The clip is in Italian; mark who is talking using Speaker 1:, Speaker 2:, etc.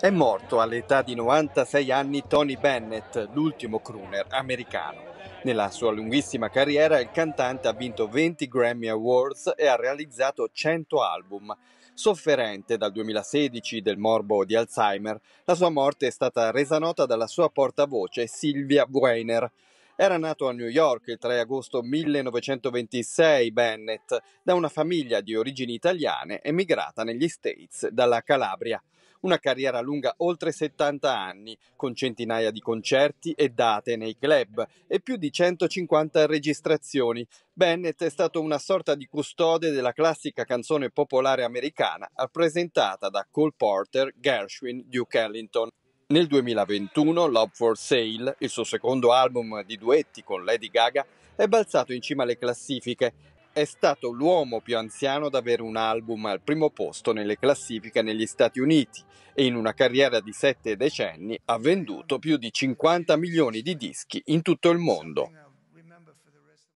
Speaker 1: È morto all'età di 96 anni Tony Bennett, l'ultimo crooner americano. Nella sua lunghissima carriera il cantante ha vinto 20 Grammy Awards e ha realizzato 100 album. Sofferente dal 2016 del morbo di Alzheimer, la sua morte è stata resa nota dalla sua portavoce Sylvia Weiner. Era nato a New York il 3 agosto 1926 Bennett da una famiglia di origini italiane emigrata negli States dalla Calabria una carriera lunga oltre 70 anni, con centinaia di concerti e date nei club e più di 150 registrazioni. Bennett è stato una sorta di custode della classica canzone popolare americana, rappresentata da Cole Porter, Gershwin, Duke Ellington. Nel 2021 Love for Sale, il suo secondo album di duetti con Lady Gaga, è balzato in cima alle classifiche è stato l'uomo più anziano ad avere un album al primo posto nelle classifiche negli Stati Uniti e in una carriera di sette decenni ha venduto più di 50 milioni di dischi in tutto il mondo.